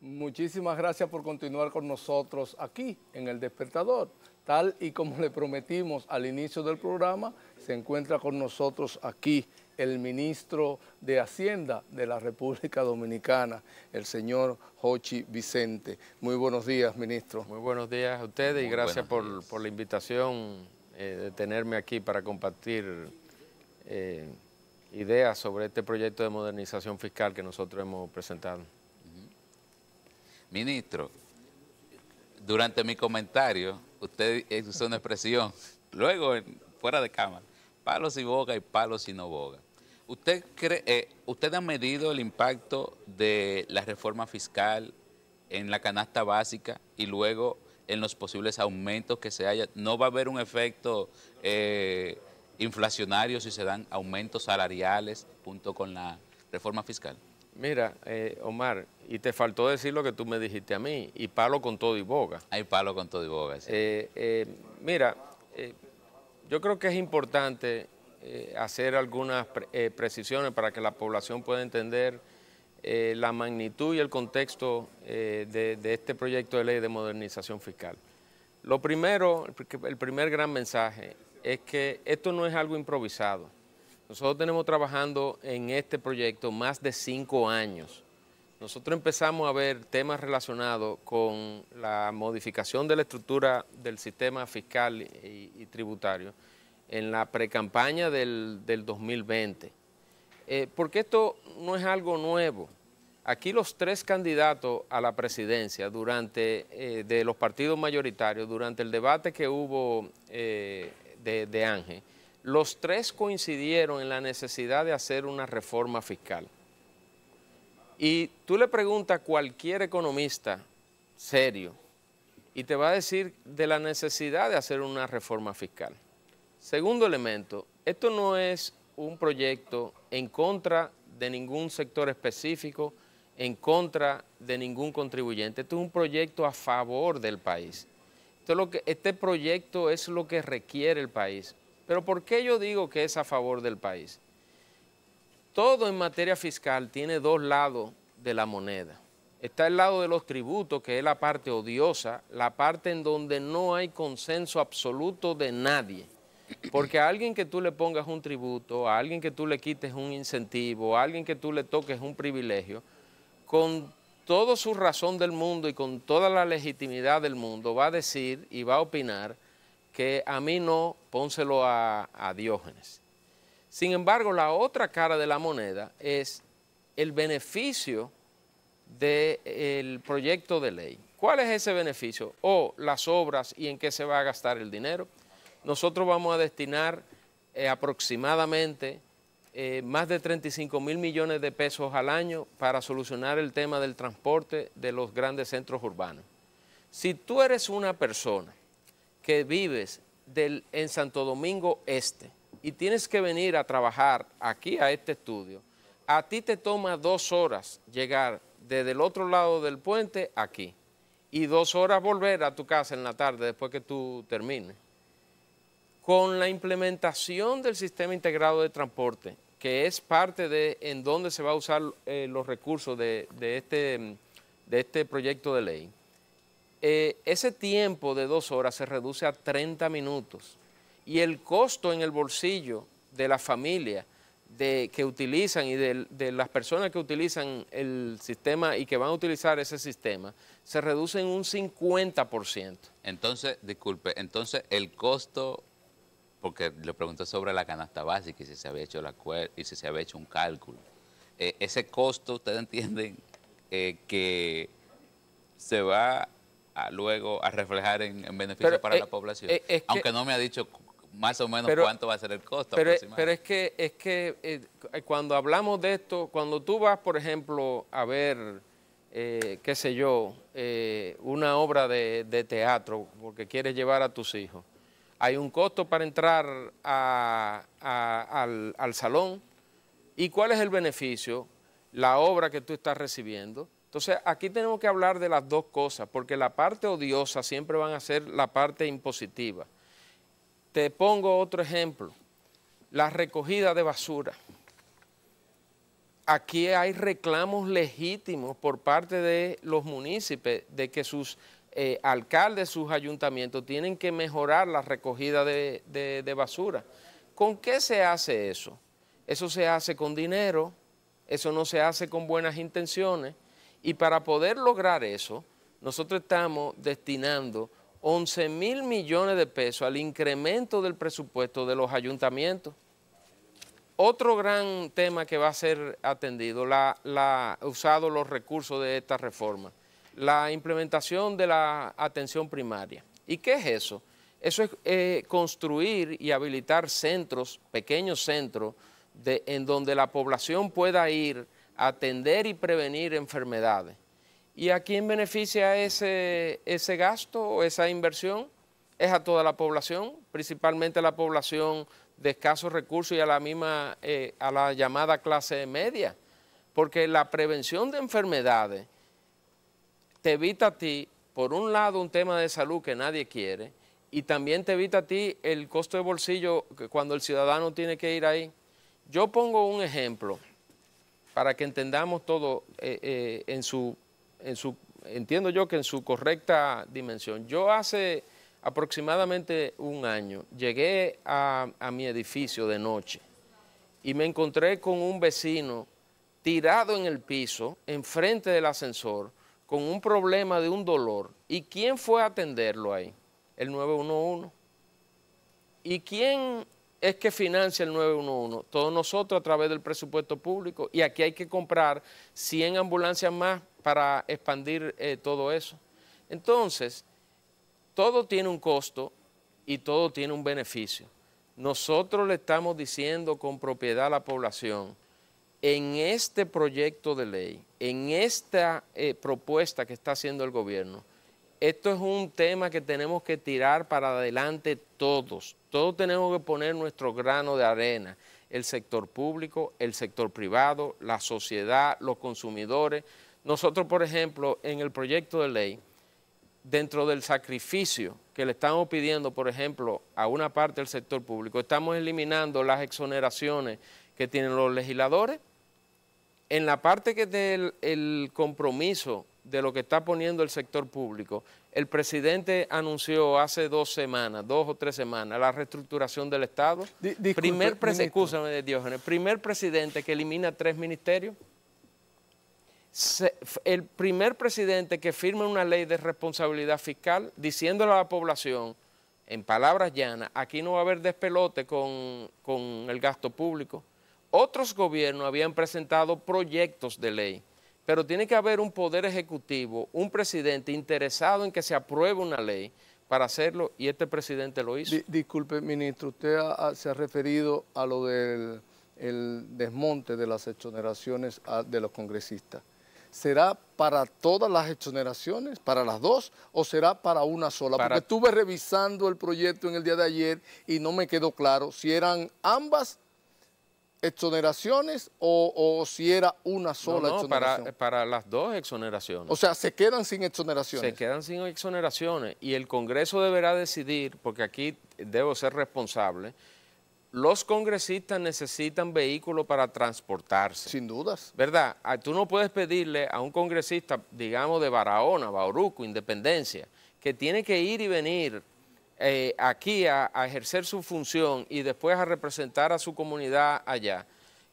Muchísimas gracias por continuar con nosotros aquí en El Despertador. Tal y como le prometimos al inicio del programa, se encuentra con nosotros aquí el ministro de Hacienda de la República Dominicana, el señor Jochi Vicente. Muy buenos días, ministro. Muy buenos días a ustedes y gracias por, la invitación eh, de tenerme aquí para compartir eh, ideas sobre este proyecto de modernización fiscal que nosotros hemos presentado. Ministro, durante mi comentario, usted usó una expresión, luego fuera de cámara, palos y boga y palos y no boga. ¿Usted, cree, eh, ¿Usted ha medido el impacto de la reforma fiscal en la canasta básica y luego en los posibles aumentos que se haya? ¿No va a haber un efecto eh, inflacionario si se dan aumentos salariales junto con la reforma fiscal? Mira, eh, Omar, y te faltó decir lo que tú me dijiste a mí, y palo con todo y boga. Hay palo con todo y boga, sí. Eh, eh, mira, yo creo que es importante hacer algunas precisiones para que la población pueda entender la magnitud y el contexto de, este proyecto de ley de modernización fiscal. Lo primero, el primer gran mensaje es que esto no es algo improvisado nosotros tenemos trabajando en este proyecto más de cinco años. Nosotros empezamos a ver temas relacionados con la modificación de la estructura del sistema fiscal y, tributario en la precampaña del, del 2020. Eh, porque esto no es algo nuevo. Aquí los tres candidatos a la presidencia durante, eh, de los partidos mayoritarios, durante el debate que hubo eh, de Ángel, los tres coincidieron en la necesidad de hacer una reforma fiscal. Y tú le preguntas a cualquier economista serio y te va a decir de la necesidad de hacer una reforma fiscal. Segundo elemento, esto no es un proyecto en contra de ningún sector específico, en contra de ningún contribuyente. Esto es un proyecto a favor del país. lo que, este proyecto es lo que requiere el país pero ¿por qué yo digo que es a favor del país? Todo en materia fiscal tiene dos lados de la moneda. Está el lado de los tributos, que es la parte odiosa, la parte en donde no hay consenso absoluto de nadie. Porque a alguien que tú le pongas un tributo, a alguien que tú le quites un incentivo, a alguien que tú le toques un privilegio, con toda su razón del mundo y con toda la legitimidad del mundo va a decir y va a opinar que a mí no, pónselo a, Diógenes. Sin embargo, la otra cara de la moneda es el beneficio del proyecto de ley. ¿Cuál es ese beneficio? O las obras y en qué se va a gastar el dinero. Nosotros vamos a destinar eh, aproximadamente eh, más de 35 mil millones de pesos al año para solucionar el tema del transporte de los grandes centros urbanos. Si tú eres una persona que vives en Santo Domingo Este y tienes que venir a trabajar aquí a este estudio, a ti te toma dos horas llegar desde el otro lado del puente aquí y dos horas volver a tu casa en la tarde después que tú termines. Con la implementación del sistema integrado de transporte, que es parte de en dónde se van a usar eh, los recursos de, este, de este proyecto de ley, eh, ese tiempo de dos horas se reduce a 30 minutos y el costo en el bolsillo de la familia de, que utilizan y de, las personas que utilizan el sistema y que van a utilizar ese sistema se reduce en un 50%. Entonces, disculpe, entonces el costo, porque le pregunté sobre la canasta básica y si se había hecho la y si se había hecho un cálculo. Eh, ese costo, ustedes entienden eh, que se va luego a reflejar en, beneficio para eh, la población. Eh, aunque no me ha dicho más o menos cuánto va a ser el costo. Pero, pero es que, es que eh, cuando hablamos de esto, cuando tú vas, por ejemplo, a ver, qué sé yo, una obra de, teatro porque quieres llevar a tus hijos, hay un costo para entrar al, al, salón. ¿Y cuál es el beneficio? La obra que tú estás recibiendo entonces, aquí tenemos que hablar de las dos cosas, porque la parte odiosa siempre van a ser la parte impositiva. Te pongo otro ejemplo, la recogida de basura. Aquí hay reclamos legítimos por parte de los municipios de que sus eh, alcaldes, sus ayuntamientos tienen que mejorar la recogida de basura. ¿Con qué se hace eso? Eso se hace con dinero, eso no se hace con buenas intenciones. Y para poder lograr eso, nosotros estamos destinando 11 mil millones de pesos al incremento del presupuesto de los ayuntamientos. Otro gran tema que va a ser atendido, la, usado los recursos de esta reforma, la implementación de la atención primaria. ¿Y qué es eso? Eso es eh, construir y habilitar centros, pequeños centros, en donde la población pueda ir atender y prevenir enfermedades. ¿Y a quién beneficia ese, ese gasto o esa inversión? Es a toda la población, principalmente a la población de escasos recursos y a la misma, eh, a la llamada clase media, porque la prevención de enfermedades te evita a ti, por un lado, un tema de salud que nadie quiere, y también te evita a ti el costo de bolsillo cuando el ciudadano tiene que ir ahí. Yo pongo un ejemplo para que entendamos todo eh, eh, en, su, en su, entiendo yo que en su correcta dimensión. Yo hace aproximadamente un año llegué a, a mi edificio de noche y me encontré con un vecino tirado en el piso, enfrente del ascensor, con un problema de un dolor. ¿Y quién fue a atenderlo ahí? El 911. ¿Y quién es que financia el 911. Todos nosotros a través del presupuesto público. Y aquí hay que comprar 100 ambulancias más para expandir eh, todo eso. Entonces, todo tiene un costo y todo tiene un beneficio. Nosotros le estamos diciendo con propiedad a la población, en este proyecto de ley, en esta eh, propuesta que está haciendo el gobierno, esto es un tema que tenemos que tirar para adelante todos, todos tenemos que poner nuestro grano de arena, el sector público, el sector privado, la sociedad, los consumidores. Nosotros, por ejemplo, en el proyecto de ley, dentro del sacrificio que le estamos pidiendo, por ejemplo, a una parte del sector público, estamos eliminando las exoneraciones que tienen los legisladores. En la parte que del el compromiso de lo que está poniendo el sector público, el presidente anunció hace dos semanas, dos o tres semanas, la reestructuración del Estado. el disculpe, primer, primer presidente que elimina tres ministerios. el primer presidente que firma una ley de responsabilidad fiscal diciéndole a la población, en palabras llanas, aquí no va a haber despelote con el gasto público. Otros gobiernos habían presentado proyectos de ley pero tiene que haber un poder ejecutivo, un presidente interesado en que se apruebe una ley para hacerlo y este presidente lo hizo. disculpe, ministro, usted se ha referido a lo del desmonte de las exoneraciones ah, de los congresistas. ¿Será para todas las exoneraciones, para las dos, o será para una sola? Porque estuve revisando el proyecto en el día de ayer y no me quedó claro si eran ambas exoneraciones o, si era una sola no, no, Para, para las dos exoneraciones. O sea, se quedan sin exoneraciones. Se quedan sin exoneraciones y el Congreso deberá decidir, porque aquí debo ser responsable, los congresistas necesitan vehículo para transportarse. Sin dudas. ¿Verdad? Ah, tú no puedes pedirle a un congresista, digamos, de Barahona, Bauruco, Independencia, que tiene que ir y venir eh, aquí a, ejercer su función y después a representar a su comunidad allá,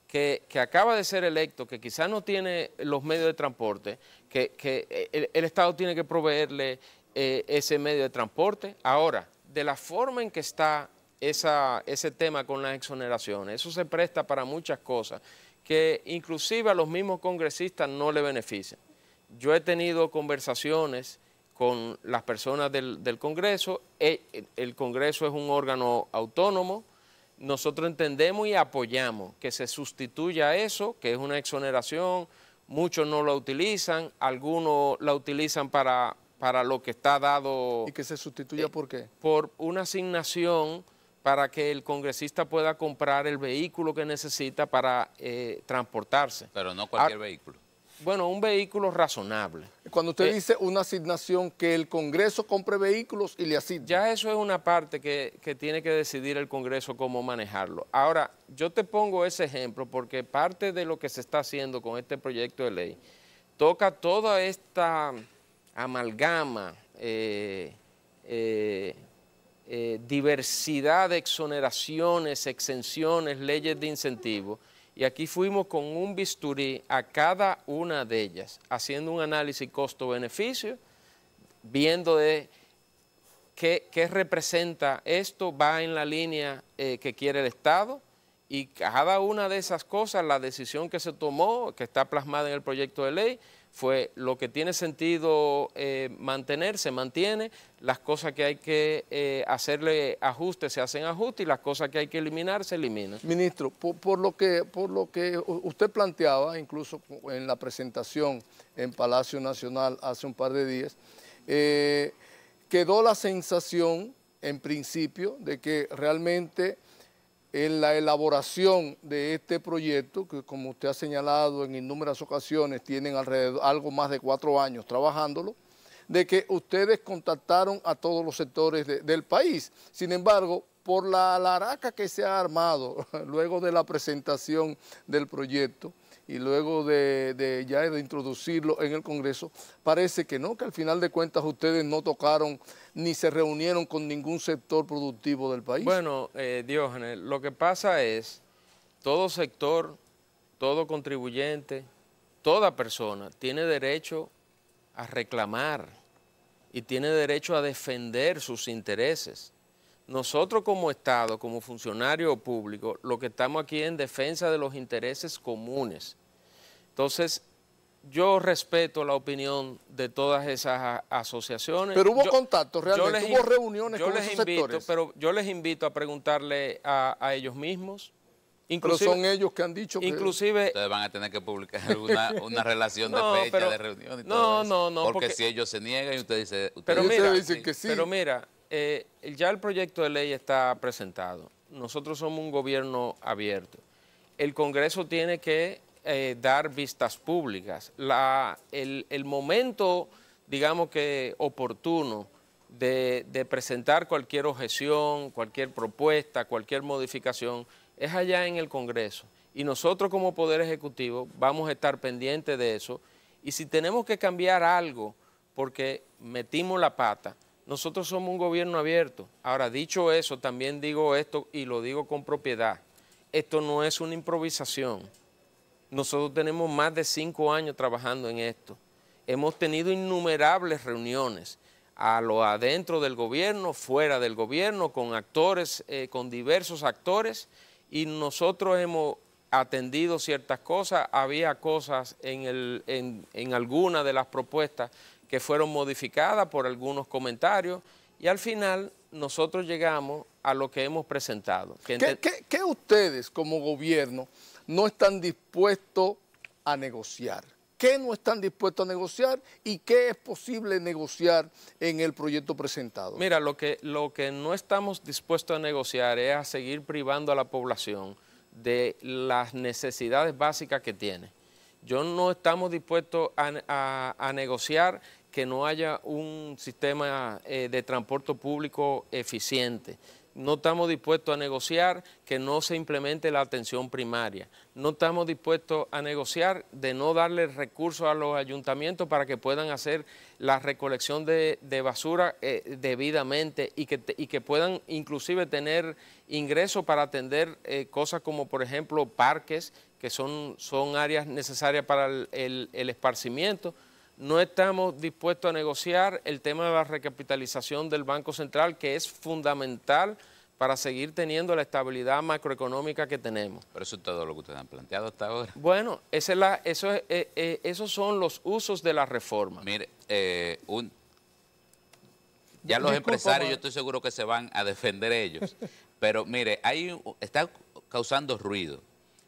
que, acaba de ser electo, que quizás no tiene los medios de transporte, que, eh, el, Estado tiene que proveerle eh, ese medio de transporte. Ahora, de la forma en que está ese tema con las exoneraciones, eso se presta para muchas cosas que inclusive a los mismos congresistas no le benefician. Yo he tenido conversaciones con las personas del, Congreso. E, e, el, Congreso es un órgano autónomo. Nosotros entendemos y apoyamos que se sustituya eso, que es una exoneración, muchos no la utilizan, algunos la utilizan para, para lo que está dado. ¿Y que se sustituya eh, por qué? Por una asignación para que el congresista pueda comprar el vehículo que necesita para eh, transportarse. Pero no cualquier ah, vehículo. Bueno, un vehículo razonable. Cuando usted eh, dice una asignación, que el Congreso compre vehículos y le asigne. Ya eso es una parte que, tiene que decidir el Congreso cómo manejarlo. Ahora, yo te pongo ese ejemplo porque parte de lo que se está haciendo con este proyecto de ley toca toda esta amalgama, eh, eh, diversidad de exoneraciones, exenciones, leyes de incentivos y aquí fuimos con un bisturí a cada una de ellas, haciendo un análisis costo-beneficio, viendo de qué, representa esto, va en la línea eh, que quiere el Estado, y cada una de esas cosas, la decisión que se tomó, que está plasmada en el proyecto de ley, fue lo que tiene sentido eh, mantener, se mantiene, las cosas que hay que eh, hacerle ajustes, se hacen ajustes y las cosas que hay que eliminar, se eliminan. Ministro, por, lo, que, usted planteaba, incluso en la presentación en Palacio Nacional hace un par de días, eh, quedó la sensación, en principio, de que realmente en la elaboración de este proyecto, que como usted ha señalado en innumerables ocasiones, tienen alrededor algo más de cuatro años trabajándolo, de que ustedes contactaron a todos los sectores del país. Sin embargo, por la laraca que se ha armado luego de la presentación del proyecto, y luego de, ya de introducirlo en el Congreso, parece que no, que al final de cuentas ustedes no tocaron ni se reunieron con ningún sector productivo del país. Bueno, eh, Diógenes, lo que pasa es, todo sector, todo contribuyente, toda persona tiene derecho a reclamar y tiene derecho a defender sus intereses nosotros como Estado, como funcionario público, lo que estamos aquí es en defensa de los intereses comunes. Entonces, yo respeto la opinión de todas esas asociaciones. Pero hubo contactos realmente, hubo reuniones con los sectores. Pero yo les invito a preguntarle a, ellos mismos. Inclusive, pero son ellos que han dicho que... Inclusive... Ustedes van a tener que publicar una, relación de fecha, de reunión y no, todo No, no, Porque, si ellos se niegan y usted dice... pero ah, dicen que sí. Pero mira, eh, ya el proyecto de ley está presentado. Nosotros somos un gobierno abierto. El Congreso tiene que eh, dar vistas públicas. el, momento, digamos que oportuno, de presentar cualquier objeción, cualquier propuesta, cualquier modificación, es allá en el Congreso. Y nosotros como Poder Ejecutivo vamos a estar pendientes de eso. Y si tenemos que cambiar algo porque metimos la pata, nosotros somos un gobierno abierto. Ahora, dicho eso, también digo esto y lo digo con propiedad. Esto no es una improvisación. Nosotros tenemos más de cinco años trabajando en esto. Hemos tenido innumerables reuniones a lo adentro del gobierno, fuera del gobierno, con actores, eh, con diversos actores, y nosotros hemos atendido ciertas cosas, había cosas en, algunas en alguna de las propuestas que fueron modificadas por algunos comentarios y al final nosotros llegamos a lo que hemos presentado. qué, ustedes como gobierno no están dispuestos a negociar? ¿Qué no están dispuestos a negociar y qué es posible negociar en el proyecto presentado? Mira, lo que, lo que no estamos dispuestos a negociar es a seguir privando a la población de las necesidades básicas que tiene. Yo no estamos dispuestos a, a negociar que no haya un sistema eh, de transporte público eficiente. No estamos dispuestos a negociar que no se implemente la atención primaria. No estamos dispuestos a negociar de no darle recursos a los ayuntamientos para que puedan hacer la recolección de, basura eh, debidamente y que, puedan inclusive tener ingresos para atender eh, cosas como por ejemplo parques, que son, áreas necesarias para el esparcimiento no estamos dispuestos a negociar el tema de la recapitalización del Banco Central, que es fundamental para seguir teniendo la estabilidad macroeconómica que tenemos. Pero eso es todo lo que ustedes han planteado hasta ahora. Bueno, es la, eso eh, eh, esos son los usos de la reforma. Mire, eh, un, ya los empresarios yo estoy seguro que se van a defender ellos, pero mire, hay, está causando ruido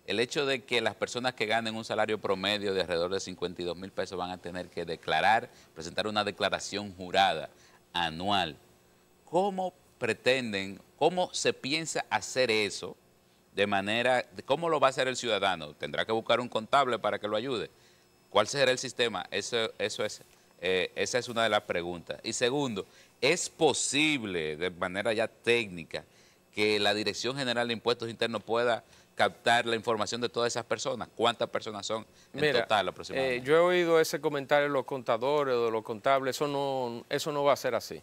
el hecho de que las personas que ganen un salario promedio de alrededor de 52 mil pesos van a tener que declarar, presentar una declaración jurada anual. ¿Cómo pretenden, cómo se piensa hacer eso de manera, cómo lo va a hacer el ciudadano? ¿Tendrá que buscar un contable para que lo ayude? ¿Cuál será el sistema? Eso, eso es, eh, esa es una de las preguntas. Y segundo, ¿es posible de manera ya técnica que la Dirección General de Impuestos Internos pueda captar la información de todas esas personas? ¿Cuántas personas son en total eh, aproximadamente? yo he oído ese comentario de los contadores o de los contables, eso no, eso no va a ser así.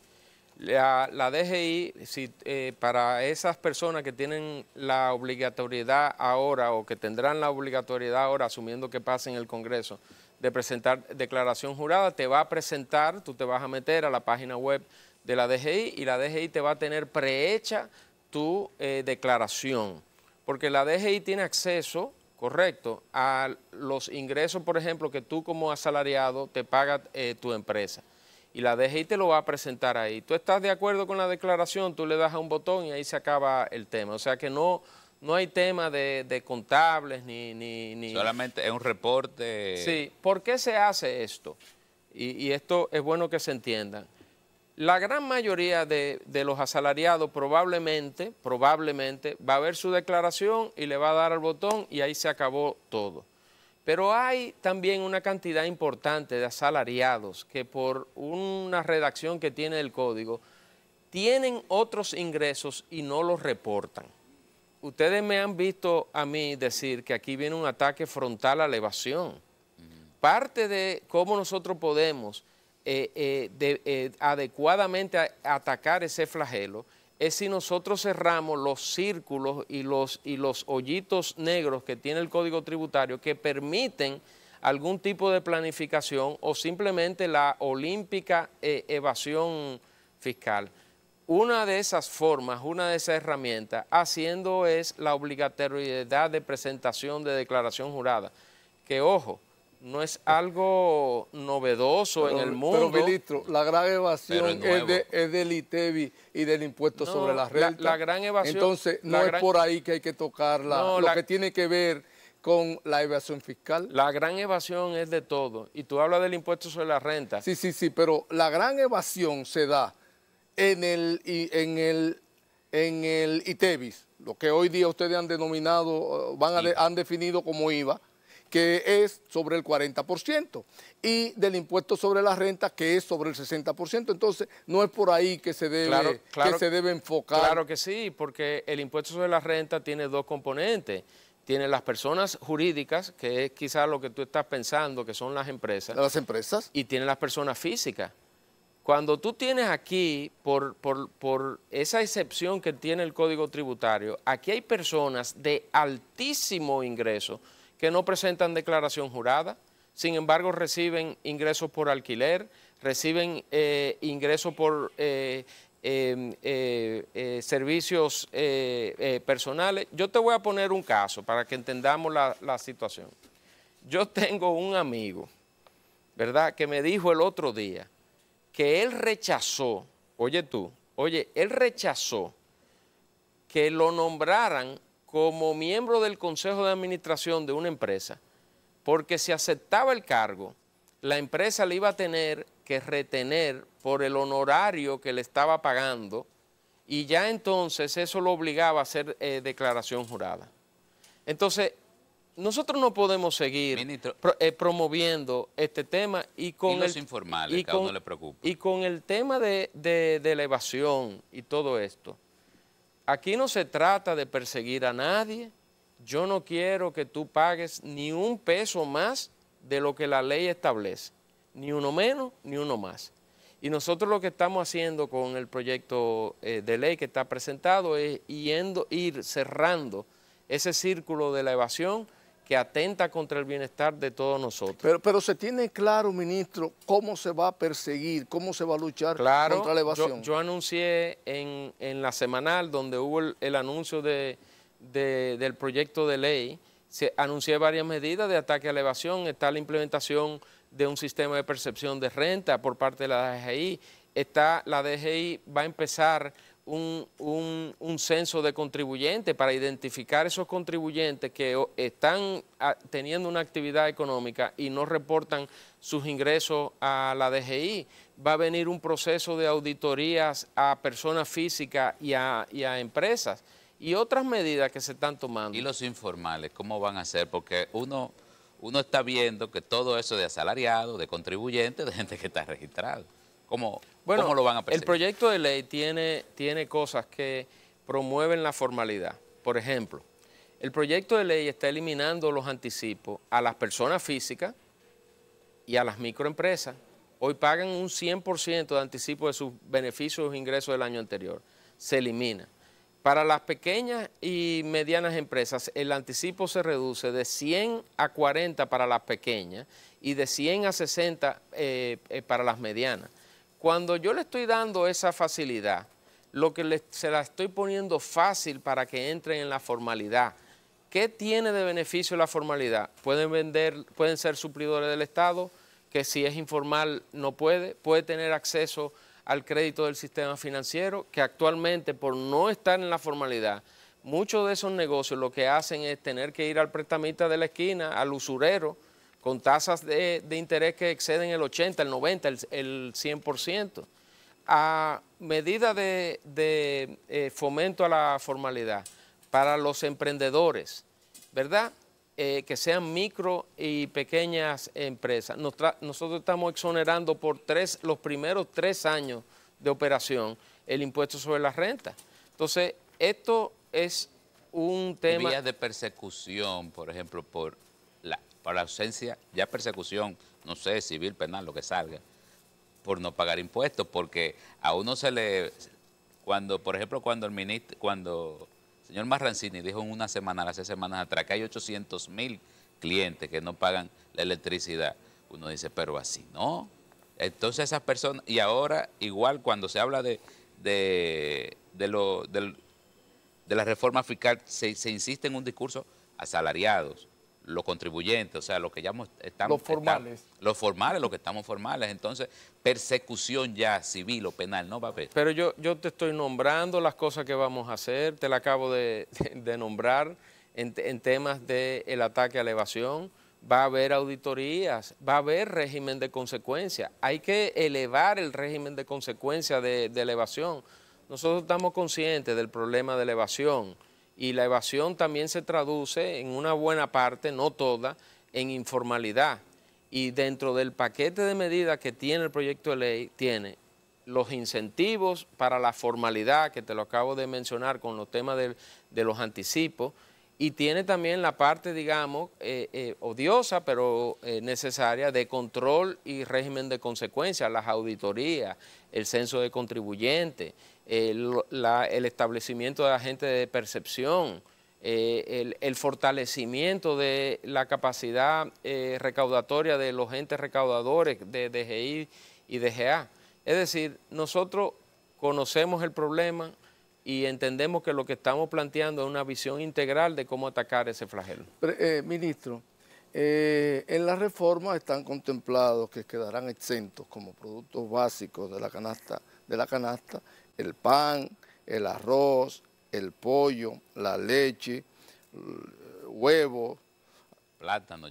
La, la DGI, si, eh, para esas personas que tienen la obligatoriedad ahora o que tendrán la obligatoriedad ahora, asumiendo que pasen el Congreso, de presentar declaración jurada, te va a presentar, tú te vas a meter a la página web de la DGI y la DGI te va a tener prehecha tu eh, declaración porque la DGI tiene acceso, correcto, a los ingresos, por ejemplo, que tú como asalariado te paga eh, tu empresa. Y la DGI te lo va a presentar ahí. Tú estás de acuerdo con la declaración, tú le das a un botón y ahí se acaba el tema. O sea que no, no hay tema de, contables ni, ni, ni, Solamente es un reporte... Sí, ¿por qué se hace esto? y, y esto es bueno que se entiendan la gran mayoría de, los asalariados probablemente, probablemente va a ver su declaración y le va a dar al botón y ahí se acabó todo. Pero hay también una cantidad importante de asalariados que por una redacción que tiene el código tienen otros ingresos y no los reportan. Ustedes me han visto a mí decir que aquí viene un ataque frontal a la evasión. Parte de cómo nosotros podemos eh, eh, de, eh, adecuadamente atacar ese flagelo es si nosotros cerramos los círculos y los, y los hoyitos negros que tiene el Código Tributario que permiten algún tipo de planificación o simplemente la olímpica evasión fiscal. Una de esas formas, una de esas herramientas, haciendo es la obligatoriedad de presentación de declaración jurada. Que ojo, no es algo novedoso en el mundo. Pero, ministro, la gran evasión es, del ITEBI y del impuesto sobre la renta. La, gran evasión. Entonces, no es por ahí que hay que tocar lo que tiene que ver con la evasión fiscal. La gran evasión es de todo. Y tú hablas del impuesto sobre la renta. Sí, sí, sí, pero la gran evasión se da en el, en el, en el ITEBIS, lo que hoy día ustedes han denominado, van han definido como IVA que es sobre el 40%, y del impuesto sobre la renta, que es sobre el 60%. Entonces, no es por ahí que se debe, se debe enfocar. Claro que sí, porque el impuesto sobre la renta tiene dos componentes. Tiene las personas jurídicas, que es quizás lo que tú estás pensando, que son las empresas. Las empresas. Y tiene las personas físicas. Cuando tú tienes aquí, por, por, por, esa excepción que tiene el Código Tributario, aquí hay personas de altísimo ingreso, que no presentan declaración jurada, sin embargo reciben ingresos por alquiler, reciben eh, ingresos por eh, em, eh, servicios personales. Yo te voy a poner un caso para que entendamos la, la situación. Yo tengo un amigo, ¿verdad?, que me dijo el otro día que él rechazó, oye tú, oye, él rechazó que lo nombraran como miembro del consejo de administración de una empresa, porque si aceptaba el cargo, la empresa le iba a tener que retener por el honorario que le estaba pagando y ya entonces eso lo obligaba a hacer eh, declaración jurada. Entonces, nosotros no podemos seguir eh, promoviendo este tema y con el, el tema de, de, elevación y todo esto aquí no se trata de perseguir a nadie. Yo no quiero que tú pagues ni un peso más de lo que la ley establece, ni uno menos, ni uno más. Y nosotros lo que estamos haciendo con el proyecto eh, de ley que está presentado es ir cerrando ese círculo de la evasión que atenta contra el bienestar de todos nosotros. Pero, pero se tiene claro, ministro, cómo se va a perseguir, cómo se va a luchar contra la evasión. Yo, yo anuncié en, en, la semanal donde hubo el, anuncio de, del proyecto de ley, se anuncié varias medidas de ataque a la evasión, está la implementación de un sistema de percepción de renta por parte de la DGI, está la DGI va a empezar un, un, censo de contribuyentes para identificar esos contribuyentes que están ah, teniendo una actividad económica y no reportan sus ingresos a la DGI. Va a venir un proceso de auditorías a personas físicas y a, empresas y otras medidas que se están tomando. ¿Y los informales cómo van a ser? Porque uno, uno está viendo que todo eso de asalariado, de contribuyentes, de gente que está registrado. ¿Cómo, bueno, lo van a percibir? El proyecto de ley tiene, tiene cosas que promueven la formalidad. Por ejemplo, el proyecto de ley está eliminando los anticipos a las personas físicas y a las microempresas. Hoy pagan un 100% de anticipo de sus beneficios e ingresos del año anterior. Se elimina. Para las pequeñas y medianas empresas, el anticipo se reduce de 100 a 40 para las pequeñas y de 100 a 60 eh, eh, para las medianas. Cuando yo le estoy dando esa facilidad, lo que se la estoy poniendo fácil para que entren en la formalidad. ¿Qué tiene de beneficio la formalidad? Pueden vender, pueden ser suplidores del Estado, que si es informal no puede, puede tener acceso al crédito del sistema financiero, que actualmente por no estar en la formalidad, muchos de esos negocios lo que hacen es tener que ir al prestamista de la esquina, al usurero, con tasas de, interés que exceden el 80, el 90, el, 100%, a medida de, eh, fomento a la formalidad para los emprendedores, ¿verdad? Eh, que sean micro y pequeñas empresas. nosotros estamos exonerando por tres, los primeros tres años de operación el impuesto sobre la renta. Entonces, esto es un tema... Vías de persecución, por ejemplo, por para la ausencia, ya persecución, no sé, civil, penal, lo que salga, por no pagar impuestos, porque a uno se le, cuando, por ejemplo, cuando el ministro, cuando el señor Marrancini dijo en una semana, hace semanas atrás, que hay 800 mil clientes que no pagan la electricidad, uno dice, pero así no. Entonces esas personas, y ahora igual cuando se habla de, de, de, lo, de, la reforma fiscal, se, se insiste en un discurso asalariados los contribuyentes, o sea, los que ya estamos... Los formales. los formales, los que estamos formales. Entonces, persecución ya civil o penal, ¿no, va a haber. Pero yo, yo te estoy nombrando las cosas que vamos a hacer, te la acabo de, nombrar en, temas del el ataque a la evasión, va a haber auditorías, va a haber régimen de consecuencia. Hay que elevar el régimen de consecuencia de, de elevación. Nosotros estamos conscientes del problema de elevación y la evasión también se traduce en una buena parte, no toda, en informalidad. Y dentro del paquete de medidas que tiene el proyecto de ley, tiene los incentivos para la formalidad, que te lo acabo de mencionar con los temas de, los anticipos, y tiene también la parte, digamos, eh, eh, odiosa pero eh, necesaria de control y régimen de consecuencias, las auditorías, el censo de contribuyentes, el, establecimiento de agentes de percepción, eh, el, fortalecimiento de la capacidad eh, recaudatoria de los entes recaudadores de DGI y DGA. Es decir, nosotros conocemos el problema y entendemos que lo que estamos planteando es una visión integral de cómo atacar ese flagelo. Eh, ministro, en la reforma están contemplados que quedarán exentos como productos básicos de la canasta, de la canasta el pan, el arroz, el pollo, la leche, huevo, plátano,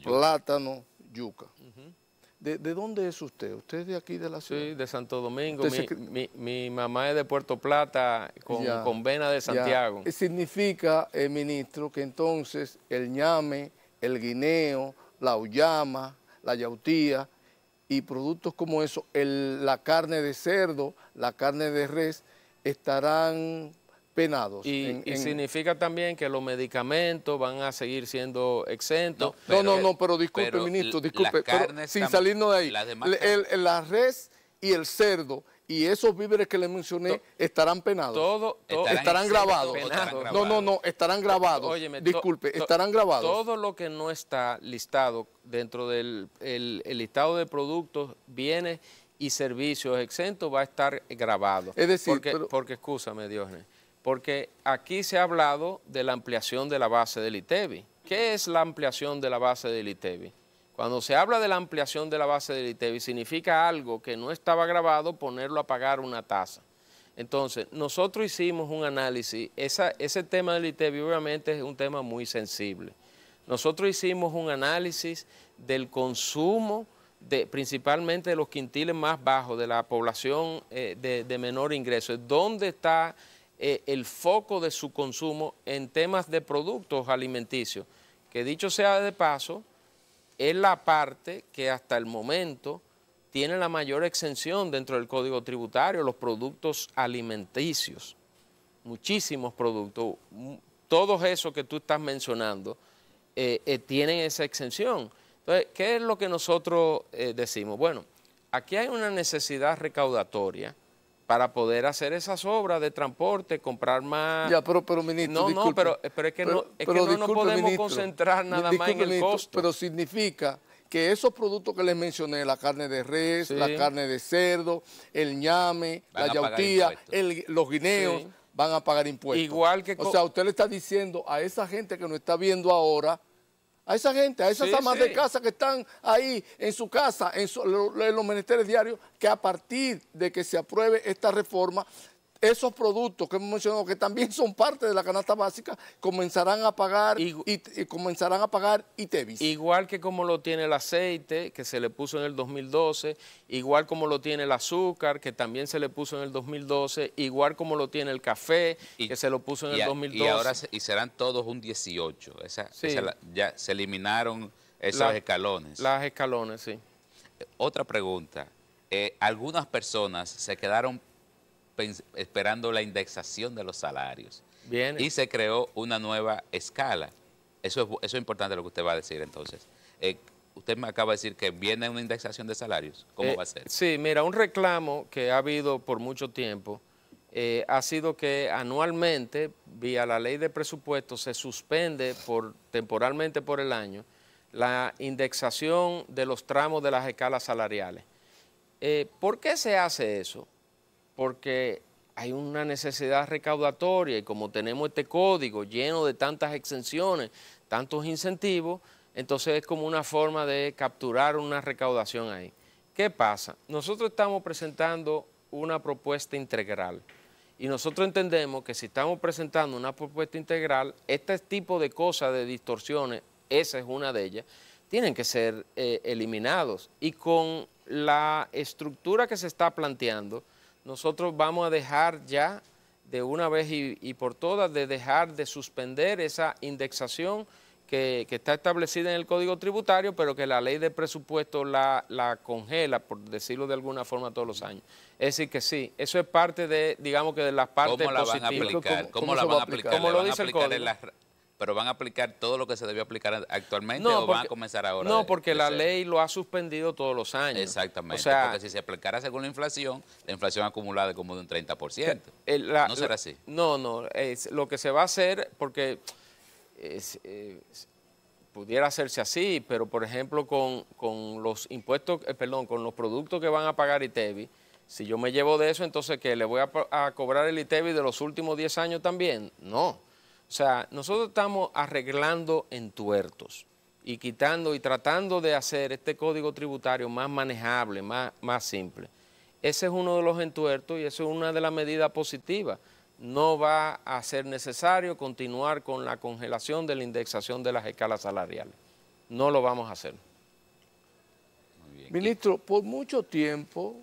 yuca. ¿De, dónde es usted? ¿Usted es de aquí de la ciudad? Sí, de Santo Domingo. Mi, mamá es de Puerto Plata con, vena de Santiago. Eh, significa, eh, ministro, que entonces el ñame, el guineo, la uyama, la yautía y productos como eso, la carne de cerdo, la carne de res, estarán penados. Y, significa también que los medicamentos van a seguir siendo exentos. No, no, no, pero disculpe, ministro, disculpe, sin salirnos de ahí. La, el, res y el cerdo y esos víveres que le mencioné estarán penados. Todo, estarán, grabados. No, no, no, estarán grabados. Disculpe, estarán grabados. Todo lo que no está listado dentro del el, listado de productos, viene y servicios exentos va a estar grabado. Es decir, porque, porque porque aquí se ha hablado de la ampliación de la base del ITEBI. E ¿Qué es la ampliación de la base del ITEBI? E Cuando se habla de la ampliación de la base del ITEBI, e significa algo que no estaba grabado, ponerlo a pagar una tasa. Entonces, nosotros hicimos un análisis, ese tema del ITEBI obviamente es un tema muy sensible. Nosotros hicimos un análisis del consumo principalmente de los quintiles más bajos, de la población eh, de, menor ingreso, dónde está eh, el foco de su consumo en temas de productos alimenticios, que dicho sea de paso, es la parte que hasta el momento tiene la mayor exención dentro del Código Tributario, los productos alimenticios, muchísimos productos, todos esos que tú estás mencionando eh, tienen esa exención. Entonces, ¿qué es lo que nosotros eh, decimos? Bueno, aquí hay una necesidad recaudatoria para poder hacer esas obras de transporte, comprar más... Ya, pero, pero ministro, No, disculpe, no, pero, eh, pero, es que no, es que no nos podemos concentrar nada más en el costo. Pero significa que esos productos que les mencioné, la carne de res, la carne de cerdo, el ñame, la yautía, los guineos, van a pagar impuestos. Igual que... O sea, usted le está diciendo a esa gente que nos está viendo ahora a esa gente, a esas amas de casa que están ahí en su casa, en, su, en los menesteres diarios, que a partir de que se apruebe esta reforma esos productos que hemos mencionado, que también son parte de la canasta básica, comenzarán a pagar y, comenzarán a pagar ITEVIS. Igual que como lo tiene el aceite, que se le puso en el 2012, igual como lo tiene el azúcar, que también se le puso en el 2012, igual como lo tiene el café, que se lo puso en el 2012. Y ahora serán todos un 18. ya se eliminaron esos escalones. Las escalones, sí. Eh, otra pregunta. Eh, algunas personas se quedaron esperando la indexación de los salarios. Y se creó una nueva escala. Eso es, importante lo que usted va a decir entonces. Eh, usted me acaba de decir que viene una indexación de salarios. ¿Cómo eh, va a ser? Sí, mira, un reclamo que ha habido por mucho tiempo eh, ha sido que anualmente, vía la ley de presupuesto, se suspende por, temporalmente por el año la indexación de los tramos de las escalas salariales. ¿Por qué se hace eso? porque hay una necesidad recaudatoria y como tenemos este código lleno de tantas exenciones, tantos incentivos, entonces es como una forma de capturar una recaudación ahí. ¿Qué pasa? Nosotros estamos presentando una propuesta integral y nosotros entendemos que si estamos presentando una propuesta integral, este tipo de cosas, de distorsiones, esa es una de ellas, tienen que ser eh, eliminados y con la estructura que se está planteando, nosotros vamos a dejar ya de una vez y, por todas de dejar de suspender esa indexación que, está establecida en el Código Tributario, pero que la ley de presupuesto la, congela, por decirlo de alguna forma, todos los años. Es decir, que sí, eso es parte de, digamos que de las partes ¿Cómo la Van a aplicar? ¿Cómo, cómo, la van a aplicar? ¿Cómo lo dice el Código? pero van a aplicar todo lo que se debió aplicar actualmente no, o van a comenzar ahora. No, porque la ley lo ha suspendido todos los años. Exactamente, o sea, porque si se aplicara según la inflación, la inflación acumulada es como de un 30%. no será así. No, no, es, lo que se va a hacer, porque pudiera hacerse así, pero por ejemplo con, con los impuestos, eh, perdón, con los productos que van a pagar ITEBI, e si yo me llevo de eso, entonces que le voy a, cobrar el ITEBI e de los últimos 10 años también, no o sea, nosotros estamos arreglando entuertos y quitando y tratando de hacer este código tributario más manejable, más, más simple. Ese es uno de los entuertos y esa es una de las medidas positivas. No va a ser necesario continuar con la congelación de la indexación de las escalas salariales. No lo vamos a hacer. Ministro, por mucho tiempo,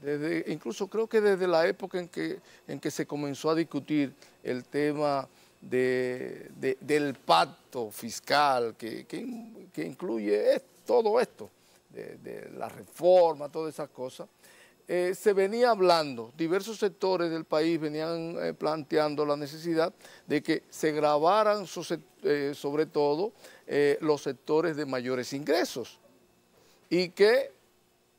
desde, incluso creo que desde la época en que, en que se comenzó a discutir el tema del pacto fiscal que, incluye todo esto, de, la reforma, todas esas cosas, eh, se venía hablando, diversos sectores del país venían eh, planteando la necesidad de que se grabaran eh, sobre todo los sectores de mayores ingresos y que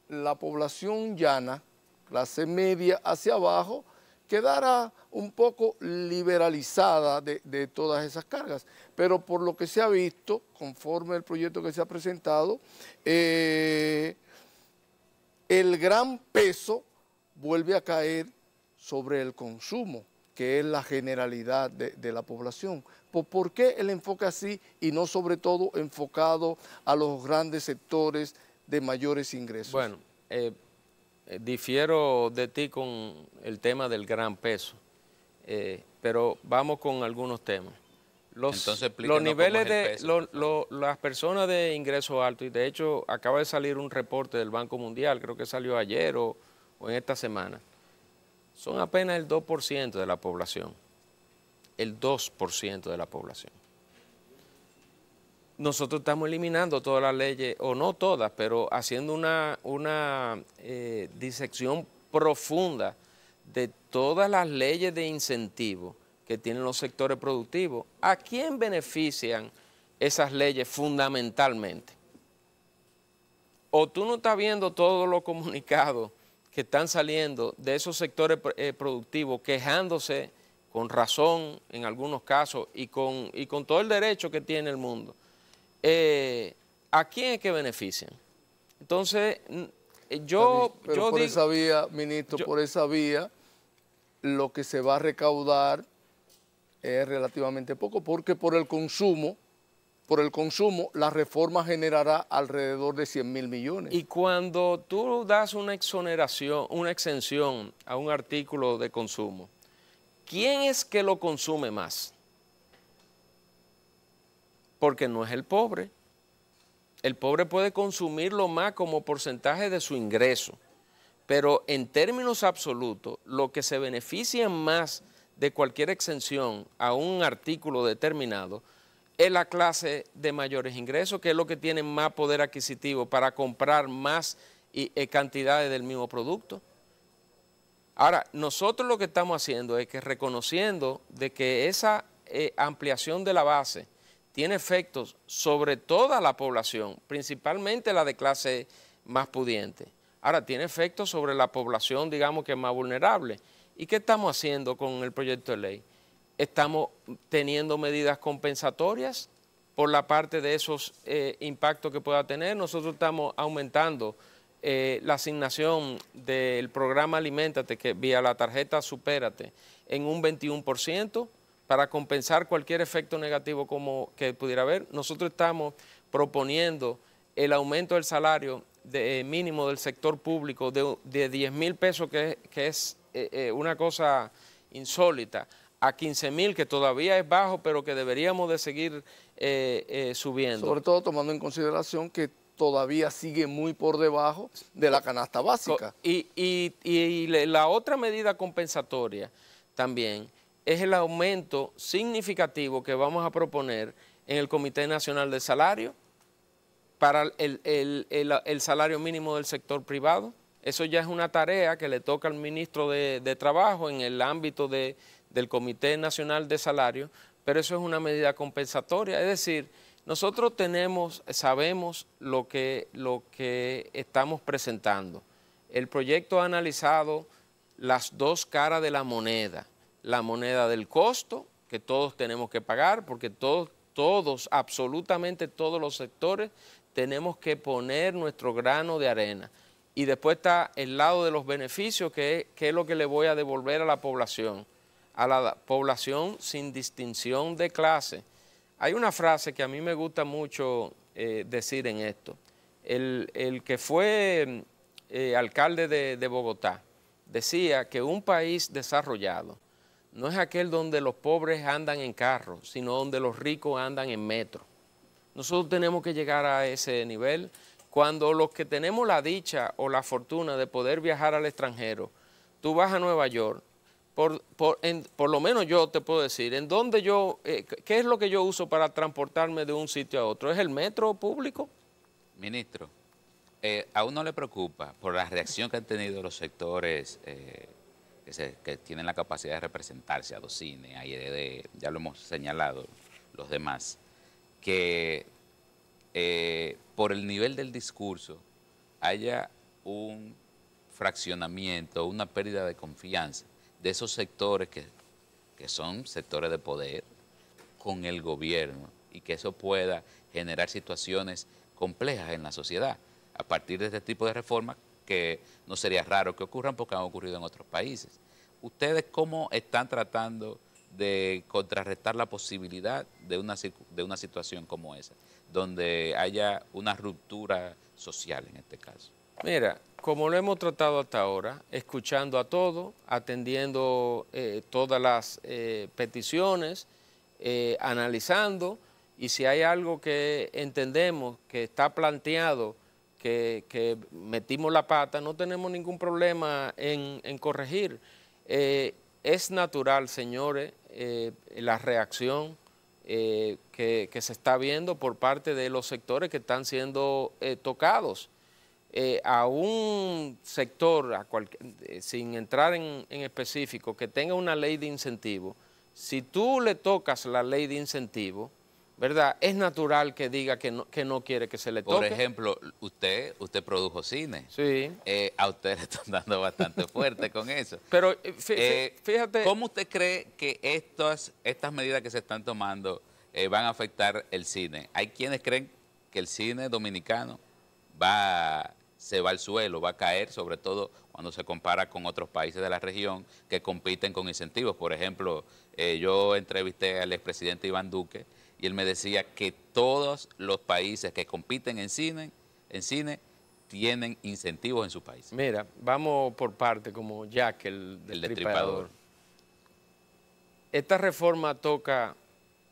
la población llana, clase media hacia abajo, quedará un poco liberalizada de, todas esas cargas. Pero por lo que se ha visto, conforme el proyecto que se ha presentado, eh, el gran peso vuelve a caer sobre el consumo, que es la generalidad de, la población. ¿Por, qué el enfoque así y no sobre todo enfocado a los grandes sectores de mayores ingresos? Bueno, eh, eh, difiero de ti con el tema del gran peso, eh, pero vamos con algunos temas. Los, los niveles de las personas de ingreso alto, y de hecho acaba de salir un reporte del Banco Mundial, creo que salió ayer o en esta semana, son apenas el 2% de la población, el 2% de la población nosotros estamos eliminando todas las leyes, o no todas, pero haciendo una, una eh, disección profunda de todas las leyes de incentivo que tienen los sectores productivos. ¿A quién benefician esas leyes fundamentalmente? O tú no estás viendo todos los comunicados que están saliendo de esos sectores eh, productivos quejándose con razón en algunos casos y con, y con todo el derecho que tiene el mundo eh, ¿a quién es que benefician? Entonces, eh, yo... Pero yo por esa vía, ministro, por esa vía, lo que se va a recaudar es relativamente poco, porque por el consumo, por el consumo, la reforma generará alrededor de 100 mil millones. Y cuando tú das una exoneración, una exención a un artículo de consumo, ¿quién es que lo consume más? porque no es el pobre. El pobre puede consumirlo más como porcentaje de su ingreso, pero en términos absolutos, lo que se beneficia más de cualquier exención a un artículo determinado es la clase de mayores ingresos, que es lo que tiene más poder adquisitivo para comprar más eh, cantidades del mismo producto. Ahora, nosotros lo que estamos haciendo es que reconociendo de que esa eh, ampliación de la base tiene efectos sobre toda la población, principalmente la de clase más pudiente. Ahora, tiene efectos sobre la población, digamos que es más vulnerable. ¿Y qué estamos haciendo con el proyecto de ley? Estamos teniendo medidas compensatorias por la parte de esos eh, impactos que pueda tener. Nosotros estamos aumentando eh, la asignación del programa Alimentate, que vía la tarjeta Supérate, en un 21% para compensar cualquier efecto negativo como que pudiera haber, nosotros estamos proponiendo el aumento del salario eh, mínimo del sector público de, de 10 mil pesos, que, es eh, eh, una cosa insólita, a 15 mil, que todavía es bajo, pero que deberíamos de seguir subiendo. Sobre todo tomando en consideración que todavía sigue muy por debajo de la canasta básica. Y, y, y la otra medida compensatoria también es el aumento significativo que vamos a proponer en el Comité Nacional de Salario para el, salario mínimo del sector privado. Eso ya es una tarea que le toca al ministro de, Trabajo en el ámbito del Comité Nacional de Salario, pero eso es una medida compensatoria. Es decir, nosotros tenemos, sabemos lo que estamos presentando. El proyecto ha analizado las dos caras de la moneda la moneda del costo que todos tenemos que pagar, porque todos, todos, absolutamente todos los sectores tenemos que poner nuestro grano de arena. Y después está el lado de los beneficios, que es, es lo que le voy a devolver a la población, a la población sin distinción de clase. Hay una frase que a mí me gusta mucho eh, decir en esto. El, que fue eh, alcalde de, de Bogotá decía que un país desarrollado no es aquel donde los pobres andan en carro, sino donde los ricos andan en metro. Nosotros tenemos que llegar a ese nivel cuando los que tenemos la dicha o la fortuna de poder viajar al extranjero, tú vas a Nueva York, por, por, lo menos yo te puedo decir, ¿en dónde yo, eh, qué es lo que yo uso para transportarme de un sitio a otro? ¿Es el metro público? Ministro, a eh, aún no le preocupa por la reacción que han tenido los sectores eh, que, tienen la capacidad de representarse a dos cines, a ya lo hemos señalado los demás, que eh, por el nivel del discurso haya un fraccionamiento, una pérdida de confianza de esos sectores que son sectores de poder con el gobierno y que eso pueda generar situaciones complejas en la sociedad a partir de este tipo de reformas que no sería raro que ocurran porque han ocurrido en otros países. ¿Ustedes cómo están tratando de contrarrestar la posibilidad de una, de una situación como esa, donde haya una ruptura social en este caso? Mira, como lo hemos tratado hasta ahora, escuchando a todo, atendiendo eh, todas las eh, peticiones, eh, analizando, y si hay algo que entendemos que está planteado, que, metimos la pata, no tenemos ningún problema en, en corregir. Eh, es natural, señores, eh, la reacción eh, que, se está viendo por parte de los sectores que están siendo tocados. a un sector, sin entrar en, específico, que tenga una ley de incentivo, si tú le tocas la ley de incentivo, ¿verdad? Es natural que diga que no, que no quiere que se le toque. Por ejemplo, usted, usted produjo cine. Sí. Eh, a usted le están dando bastante fuerte con eso. Pero eh, eh, fíjate, ¿Cómo usted cree que estas, estas medidas que se están tomando van a afectar el cine? Hay quienes creen que el cine dominicano va se va al suelo, va a caer, sobre todo cuando se compara con otros países de la región que compiten con incentivos. Por ejemplo, yo entrevisté al expresidente Iván Duque, y él me decía que todos los países que compiten en cine, en cine tienen incentivos en su país. Mira, vamos por parte, como Jack, el, destripador. Esta reforma toca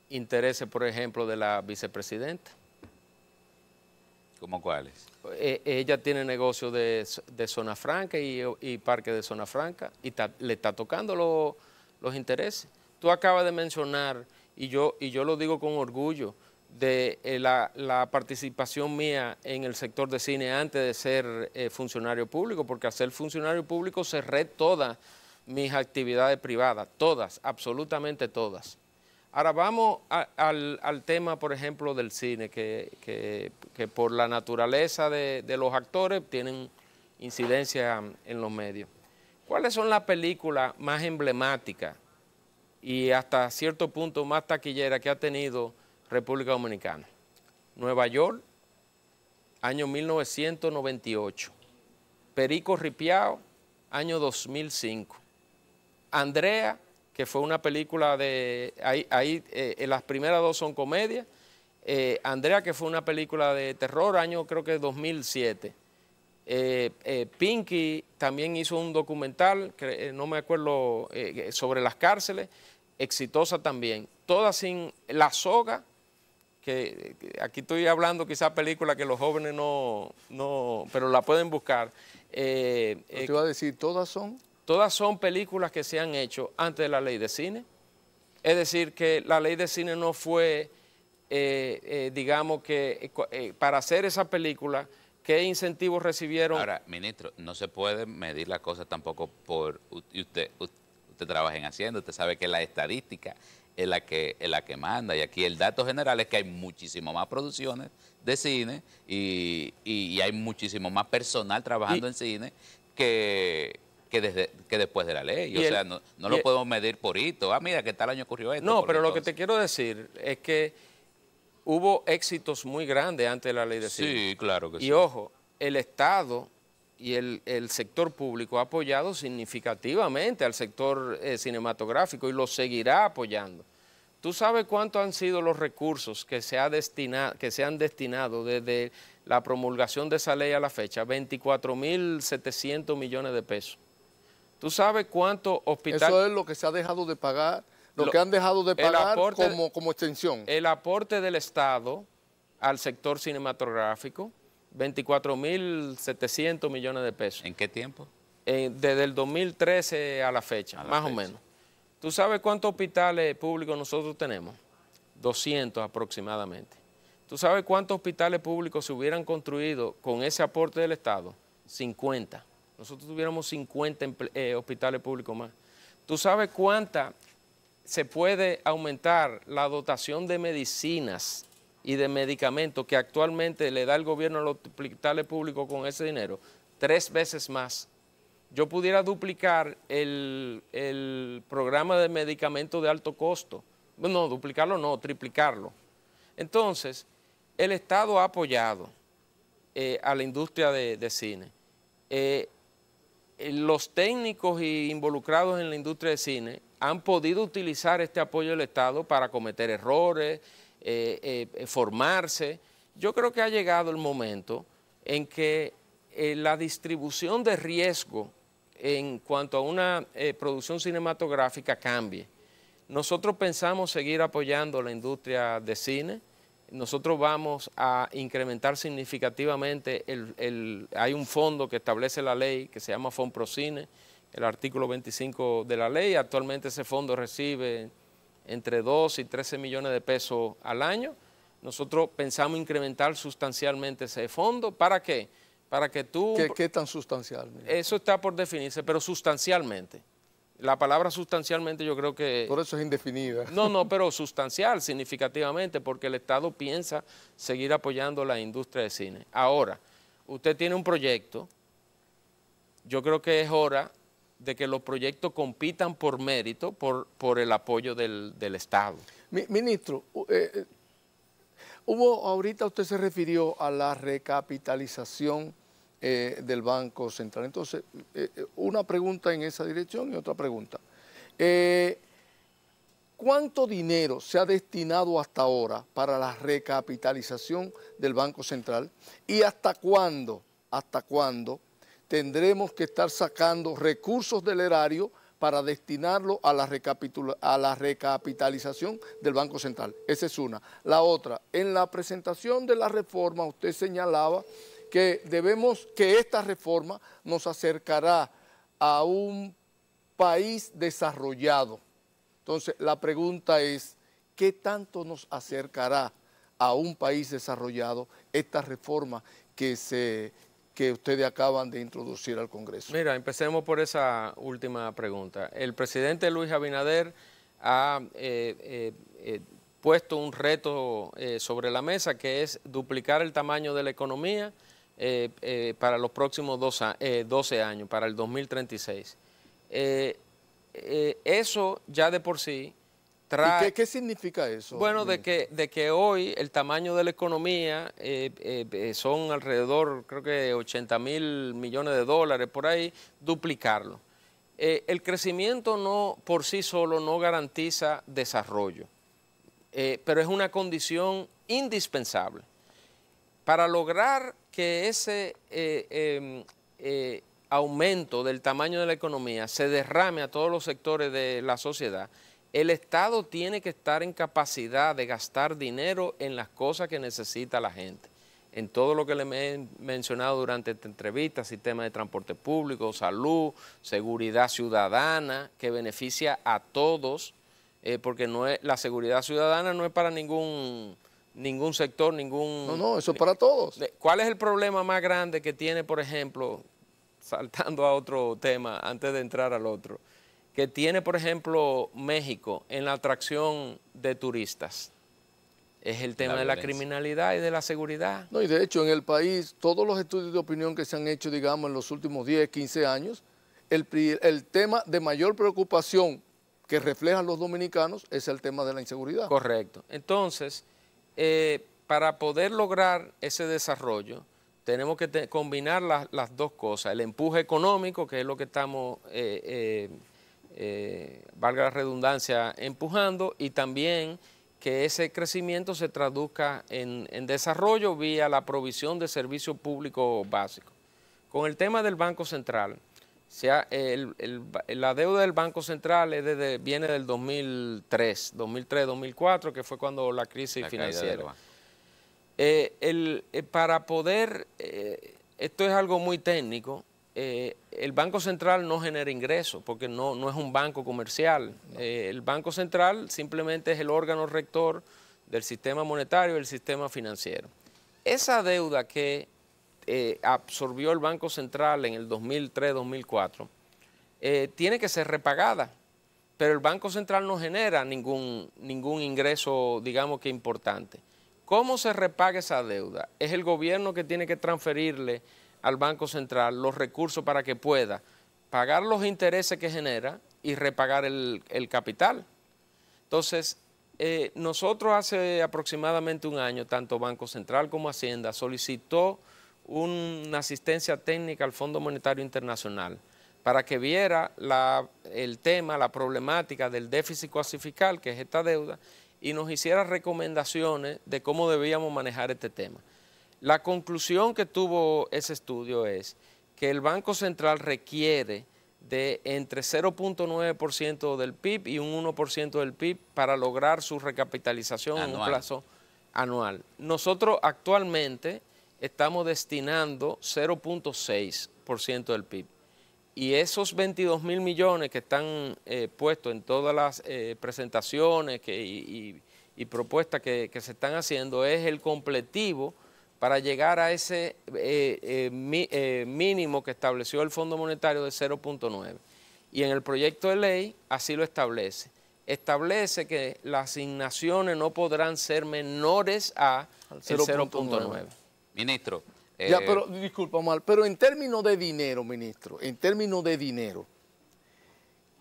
intereses, por ejemplo, de la vicepresidenta. ¿Cómo cuáles? E, ella tiene negocio de, zona franca y, parque de zona franca y le está tocando los intereses. Tú acabas de mencionar y yo, y yo lo digo con orgullo, de eh, la, participación mía en el sector de cine antes de ser eh, funcionario público, porque al ser funcionario público cerré todas mis actividades privadas, todas, absolutamente todas. Ahora vamos al, tema, por ejemplo, del cine, que, por la naturaleza de, los actores tienen incidencia en los medios. ¿Cuáles son las películas más emblemáticas y hasta cierto punto más taquillera que ha tenido República Dominicana. Nueva York, año 1998. Perico Ripiao, año 2005. Andrea, que fue una película de... Ahí, eh, las primeras dos son comedias. Eh, Andrea, que fue una película de terror, año creo que 2007. Eh, Pinky también hizo un documental, que, no me acuerdo, sobre las cárceles exitosa también, todas sin la soga, que, aquí estoy hablando quizá películas que los jóvenes no, pero la pueden buscar. Eh, eh, te iba a decir, todas son? Todas son películas que se han hecho antes de la ley de cine. Es decir, que la ley de cine no fue, eh, eh, digamos que para hacer esa película, ¿Qué incentivos recibieron? Ahora, ministro, no se puede medir la cosa tampoco por usted, usted trabajen haciendo, usted sabe que la estadística es la que, es la que manda. Y aquí el dato general es que hay muchísimo más producciones de cine y, hay muchísimo más personal trabajando en cine que, que, desde, que después de la ley. O sea, no, lo podemos medir por hito. Ah, mira, que tal año ocurrió esto. No, pero lo que te quiero decir es que hubo éxitos muy grandes antes de la ley de cine. Sí, claro que sí. Y ojo, el Estado y el, sector público ha apoyado significativamente al sector eh, cinematográfico y lo seguirá apoyando. ¿Tú sabes cuánto han sido los recursos que se, ha destinado, que se han destinado desde la promulgación de esa ley a la fecha? 24.700 millones de pesos. ¿Tú sabes cuánto hospital... Eso es lo que se ha dejado de pagar, lo, que han dejado de pagar como extensión. El aporte del Estado al sector cinematográfico, 24.700 millones de pesos. ¿En qué tiempo? Eh, desde el 2013 a la fecha, más o menos. ¿Tú sabes cuántos hospitales públicos nosotros tenemos? 200 aproximadamente. ¿Tú sabes cuántos hospitales públicos se hubieran construido con ese aporte del Estado? 50. Nosotros tuviéramos 50 eh, hospitales públicos más. ¿Tú sabes cuánta se puede aumentar la dotación de medicinas y de medicamentos que actualmente le da el gobierno a los hospitales públicos con ese dinero, tres veces más. Yo pudiera duplicar el, programa de medicamentos de alto costo. No, duplicarlo no, triplicarlo. Entonces, el Estado ha apoyado eh, a la industria de, cine. Eh, eh, los técnicos involucrados en la industria de cine han podido utilizar este apoyo del Estado para cometer errores, eh, eh, formarse. Yo creo que ha llegado el momento en que eh, la distribución de riesgo en cuanto a una producción cinematográfica cambie. Nosotros pensamos seguir apoyando la industria de cine. Nosotros vamos a incrementar significativamente, el, hay un fondo que establece la ley que se llama Cine. el artículo 25 de la ley. Actualmente ese fondo recibe entre 2 y 13 millones de pesos al año. Nosotros pensamos incrementar sustancialmente ese fondo. ¿Para qué? Para que tú... ¿Qué, qué tan sustancialmente? Eso está por definirse, pero sustancialmente. La palabra sustancialmente yo creo que... Por eso es indefinida. No, no, pero sustancial, significativamente, porque el Estado piensa seguir apoyando la industria de cine. Ahora, usted tiene un proyecto, yo creo que es hora de que los proyectos compitan por mérito, por, por el apoyo del, Estado. ministro, eh, eh, hubo, ahorita usted se refirió a la recapitalización eh, del Banco Central. Entonces, una pregunta en esa dirección y otra pregunta. ¿Cuánto dinero se ha destinado hasta ahora para la recapitalización del Banco Central? ¿Y hasta cuándo? ¿Hasta cuándo? tendremos que estar sacando recursos del erario para destinarlo a la, recapitalización del Banco Central. Esa es una. La otra, en la presentación de la reforma usted señalaba que debemos que esta reforma nos acercará a un país desarrollado. Entonces, la pregunta es, ¿qué tanto nos acercará a un país desarrollado esta reforma que se, que ustedes acaban de introducir al Congreso. Mira, empecemos por esa última pregunta. El presidente Luis Abinader ha eh, eh, eh, puesto un reto sobre la mesa que es duplicar el tamaño de la economía para los próximos 12 años, para el 2036. eso ya de por sí qué, significa eso? Bueno, de que, de que hoy el tamaño de la economía eh, eh, eh, son alrededor, creo que 80 mil millones de dólares, por ahí, duplicarlo. el crecimiento no por sí solo no garantiza desarrollo, pero es una condición indispensable. Para lograr que ese em, aumento del tamaño de la economía se derrame a todos los sectores de la sociedad, el Estado tiene que estar en capacidad de gastar dinero en las cosas que necesita la gente, en todo lo que le he mencionado durante esta entrevista, sistema de transporte público, salud, seguridad ciudadana, que beneficia a todos, eh, porque la seguridad ciudadana no es para ningún, ningún sector, ningún... No, no, eso es para todos. Eh, ¿Cuál es el problema más grande que tiene, por ejemplo, saltando a otro tema antes de entrar al otro? que tiene, por ejemplo, México en la atracción de turistas. Es el tema de la criminalidad y de la seguridad. No, y de hecho, en el país, todos los estudios de opinión que se han hecho, digamos, en los últimos 10, 15 años, el, el tema de mayor preocupación que reflejan los dominicanos es el tema de la inseguridad. Correcto. Entonces, eh, para poder lograr ese desarrollo, tenemos que combinar las dos cosas, el empuje económico, que es lo que estamos eh, eh, eh, valga la redundancia, empujando y también que ese crecimiento se traduzca en, en desarrollo vía la provisión de servicios públicos básicos. Con el tema del Banco Central, sea, la deuda del Banco Central desde, viene del 2003, 2003-2004, que fue cuando la crisis financiera. Eh, el, eh, para poder, esto es algo muy técnico, el Banco Central no genera ingresos porque no, no es un banco comercial. Eh, el Banco Central simplemente es el órgano rector del sistema monetario y del sistema financiero. Esa deuda que eh, absorbió el Banco Central en el 2003-2004 eh, tiene que ser repagada, pero el Banco Central no genera ningún, ningún ingreso, digamos que importante. ¿Cómo se repaga esa deuda? Es el gobierno que tiene que transferirle al Banco Central los recursos para que pueda pagar los intereses que genera y repagar el, capital. Entonces, eh, nosotros hace aproximadamente un año, tanto Banco Central como Hacienda solicitó una asistencia técnica al Fondo Monetario Internacional para que viera el tema, la problemática del déficit cuasi fiscal, que es esta deuda, y nos hiciera recomendaciones de cómo debíamos manejar este tema. La conclusión que tuvo ese estudio es que el Banco Central requiere de entre 0.9% del PIB y un 1% del PIB para lograr su recapitalización en un plazo anual. Nosotros actualmente estamos destinando 0.6% del PIB y esos 22 mil millones que están eh, puestos en todas las eh, presentaciones y, propuestas que, que se están haciendo es el completivo para llegar a ese eh, eh, eh, mínimo que estableció el Fondo Monetario de 0.9. Y en el proyecto de ley así lo establece. Establece que las asignaciones no podrán ser menores a 0.9. Ministro. Ya, pero disculpa, Mal, pero en términos de dinero, ministro, en términos de dinero,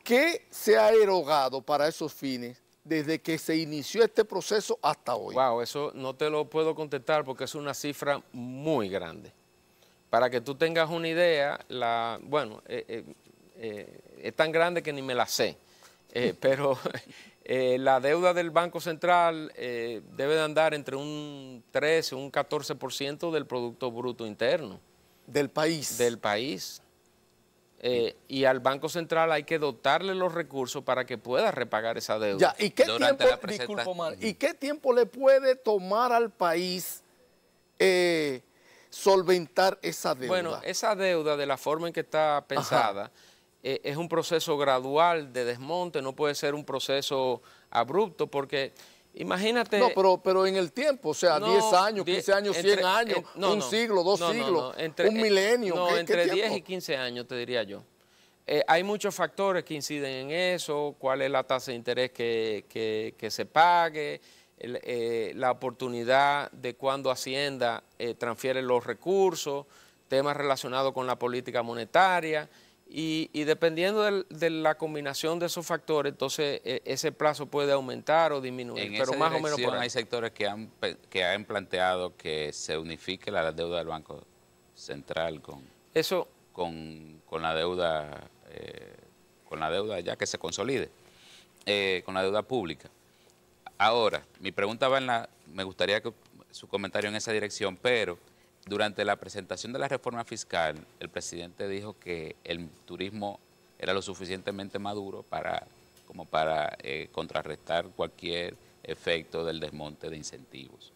¿qué se ha erogado para esos fines desde que se inició este proceso hasta hoy? Wow, eso no te lo puedo contestar porque es una cifra muy grande. Para que tú tengas una idea, la, bueno, eh, eh, eh, es tan grande que ni me la sé, pero la deuda del Banco Central debe de andar entre un 13 un 14% del Producto Bruto Interno. ¿Del país? Del país. Eh, y al Banco Central hay que dotarle los recursos para que pueda repagar esa deuda. ¿y, qué tiempo, ¿y qué tiempo le puede tomar al país eh, solventar esa deuda? Bueno, esa deuda, de la forma en que está pensada, eh, es un proceso gradual de desmonte, no puede ser un proceso abrupto, porque Imagínate. No, pero, pero en el tiempo, o sea, 10 años, 15 años, 100 años, un siglo, dos siglos, un milenio. No, entre 10 y 15 años, te diría yo. Eh, hay muchos factores que inciden en eso, cuál es la tasa de interés que, que, se pague, eh, la oportunidad de cuando Hacienda eh, transfiere los recursos, temas relacionados con la política monetaria. Y, dependiendo de la combinación de esos factores, entonces eh, ese plazo puede aumentar o disminuir, pero más o menos por ahí. Hay sectores que han, que han planteado que se unifique la, deuda del Banco Central con, Eso, con, con la deuda eh, con la deuda ya que se consolide, eh, con la deuda pública. Ahora, mi pregunta va en la, me gustaría que su comentario en esa dirección, pero durante la presentación de la reforma fiscal, el presidente dijo que el turismo era lo suficientemente maduro para, como para eh, contrarrestar cualquier efecto del desmonte de incentivos.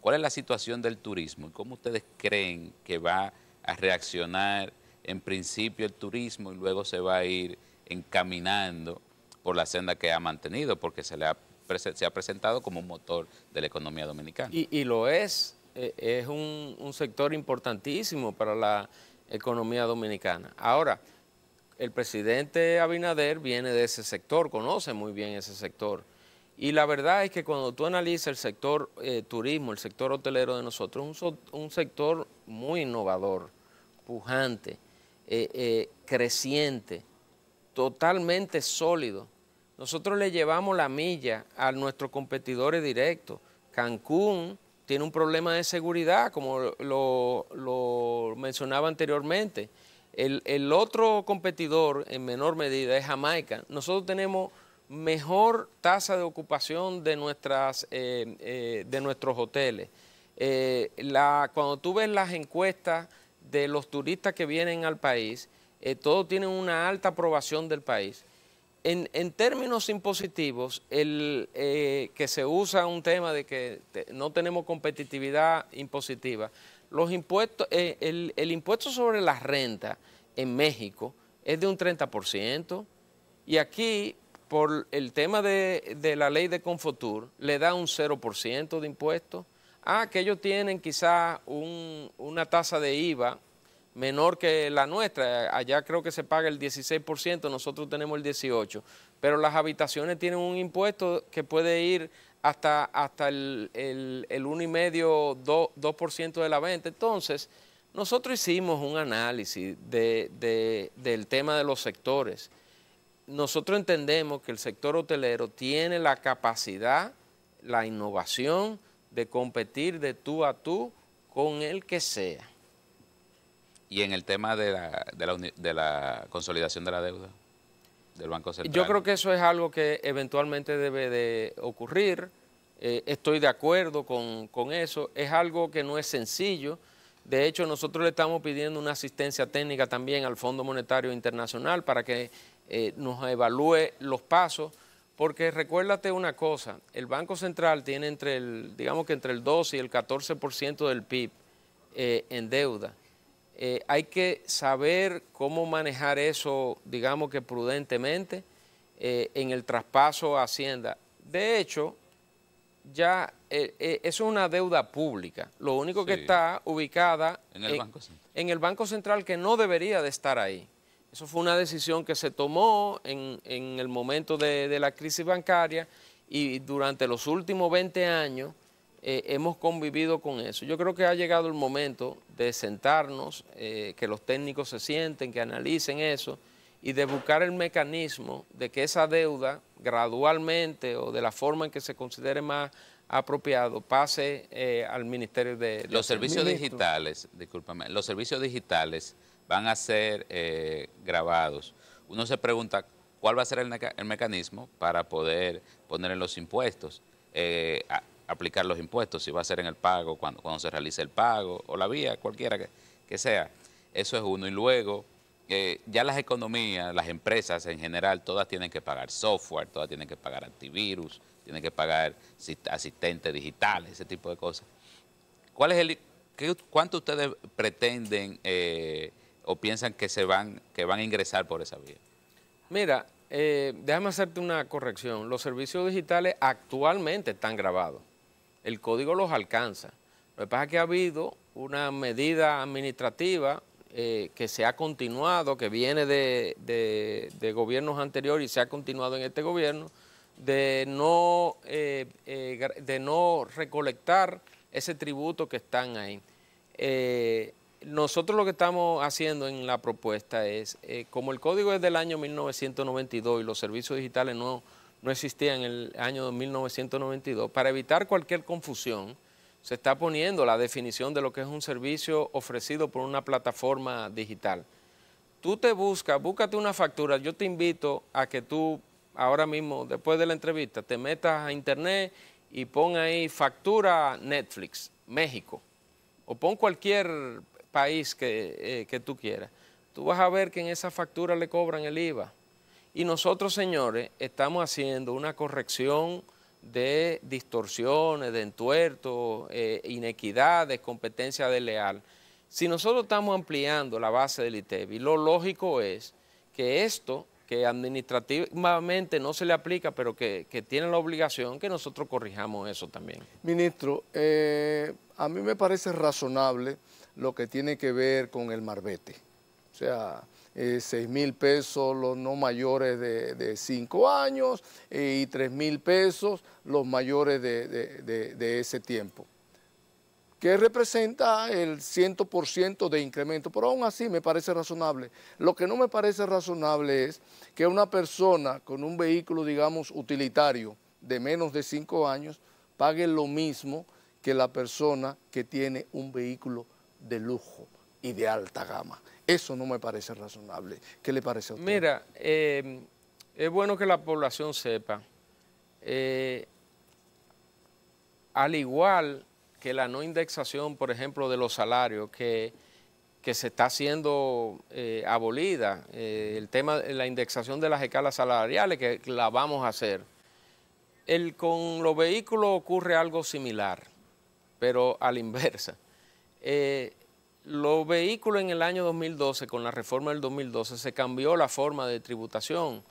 ¿Cuál es la situación del turismo y cómo ustedes creen que va a reaccionar en principio el turismo y luego se va a ir encaminando por la senda que ha mantenido, porque se le ha, se ha presentado como un motor de la economía dominicana? y lo es, eh, es un, sector importantísimo para la economía dominicana. Ahora, el presidente Abinader viene de ese sector, conoce muy bien ese sector. Y la verdad es que cuando tú analizas el sector eh, turismo, el sector hotelero de nosotros, un, un sector muy innovador, pujante, eh, creciente, totalmente sólido. Nosotros le llevamos la milla a nuestros competidores directos. Cancún tiene un problema de seguridad, como lo, mencionaba anteriormente. El, otro competidor, en menor medida, es Jamaica. Nosotros tenemos mejor tasa de ocupación de, nuestras, eh, eh, de nuestros hoteles. Eh, cuando tú ves las encuestas de los turistas que vienen al país, todos tienen una alta aprobación del país. En, términos impositivos, el, eh, que se usa un tema de que no tenemos competitividad impositiva, los impuestos, eh, el, impuesto sobre la renta en México es de un 30% y aquí por el tema de, la ley de Confotur le da un 0% de impuestos. Ah, que ellos tienen quizás una tasa de IVA menor que la nuestra. Allá creo que se paga el 16%, nosotros tenemos el 18%. Pero las habitaciones tienen un impuesto que puede ir hasta, hasta el, el, el 1,5%, 2%, 2 de la venta. Entonces, nosotros hicimos un análisis de, del tema de los sectores. Nosotros entendemos que el sector hotelero tiene la capacidad, la innovación de competir de tú a tú con el que sea y en el tema de la, consolidación de la deuda del Banco Central. Yo creo que eso es algo que eventualmente debe de ocurrir. Eh, estoy de acuerdo con, eso. Es algo que no es sencillo. De hecho, nosotros le estamos pidiendo una asistencia técnica también al Fondo Monetario Internacional para que eh, nos evalúe los pasos, porque recuérdate una cosa, el Banco Central tiene entre el, digamos que entre el 12 y el 14% del PIB eh, en deuda. Eh, hay que saber cómo manejar eso, digamos que prudentemente, eh, en el traspaso a Hacienda. De hecho, ya eh, eso es una deuda pública. Lo único que está ubicada en el, Banco Central. que no debería de estar ahí. Eso fue una decisión que se tomó en, en el momento de, de la crisis bancaria y durante los últimos 20 años eh, hemos convivido con eso. Yo creo que ha llegado el momento de sentarnos, eh, que los técnicos se sienten, que analicen eso y de buscar el mecanismo de que esa deuda gradualmente o de la forma en que se considere más apropiado pase eh, al Ministerio de... los servicios digitales, discúlpame, los servicios digitales van a ser grabados. Uno se pregunta cuál va a ser el, mecanismo para poder poner en los impuestos. A, aplicar los impuestos, si va a ser en el pago, cuando, cuando se realice el pago, o la vía, cualquiera que, sea. Eso es uno. Y luego, eh, ya las economías, las empresas en general, todas tienen que pagar software, todas tienen que pagar antivirus, tienen que pagar asistentes digitales, ese tipo de cosas. ¿Cuál es el, qué, ¿Cuánto ustedes pretenden eh, o piensan que, se van, que van a ingresar por esa vía? Mira, eh, déjame hacerte una corrección. Los servicios digitales actualmente están grabados el código los alcanza. Lo que pasa es que ha habido una medida administrativa eh, que se ha continuado, que viene de, gobiernos anteriores y se ha continuado en este gobierno, de no, eh, eh, de no recolectar ese tributo que están ahí. nosotros lo que estamos haciendo en la propuesta es, como el código es del año 1992 y los servicios digitales no no existía en el año 1992, para evitar cualquier confusión, se está poniendo la definición de lo que es un servicio ofrecido por una plataforma digital. Tú te buscas, búscate una factura, yo te invito a que tú ahora mismo, después de la entrevista, te metas a internet y pon ahí factura Netflix, México, o pon cualquier país que, eh, que tú quieras. Tú vas a ver que en esa factura le cobran el IVA, y nosotros, señores, estamos haciendo una corrección de distorsiones, de entuertos, eh, inequidades, competencia desleal. Si nosotros estamos ampliando la base del ITEBI, lo lógico es que esto, que administrativamente no se le aplica, pero que, tiene la obligación, que nosotros corrijamos eso también. Ministro, eh, a mí me parece razonable lo que tiene que ver con el marbete. O sea, 6 eh, mil pesos los no mayores de, 5 años eh, y 3 mil pesos los mayores de, ese tiempo, que representa el 100% de incremento, pero aún así me parece razonable. Lo que no me parece razonable es que una persona con un vehículo, digamos, utilitario de menos de 5 años pague lo mismo que la persona que tiene un vehículo de lujo y de alta gama. Eso no me parece razonable. ¿Qué le parece a usted? Mira, em, es bueno que la población sepa, eh, al igual que la no indexación, por ejemplo, de los salarios, que, se está haciendo eh, abolida, eh, el tema de la indexación de las escalas salariales, que la vamos a hacer. El, con los vehículos ocurre algo similar, pero a la inversa. Eh, los vehículos en el año 2012, con la reforma del 2012, se cambió la forma de tributación,